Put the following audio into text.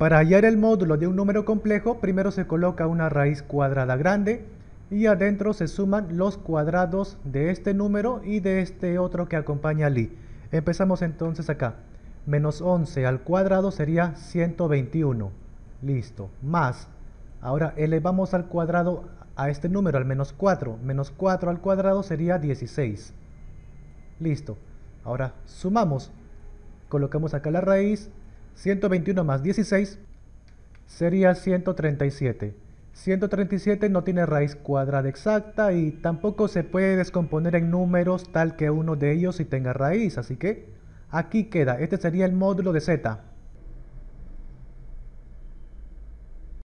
Para hallar el módulo de un número complejo, primero se coloca una raíz cuadrada grande y adentro se suman los cuadrados de este número y de este otro que acompaña al i. Empezamos entonces acá. Menos 11 al cuadrado sería 121. Listo. Más. Ahora elevamos al cuadrado a este número, al menos 4. Menos 4 al cuadrado sería 16. Listo. Ahora sumamos. Colocamos acá la raíz, 121 más 16 sería 137. 137 no tiene raíz cuadrada exacta y tampoco se puede descomponer en números tal que uno de ellos sí tenga raíz, así que aquí queda, este sería el módulo de z.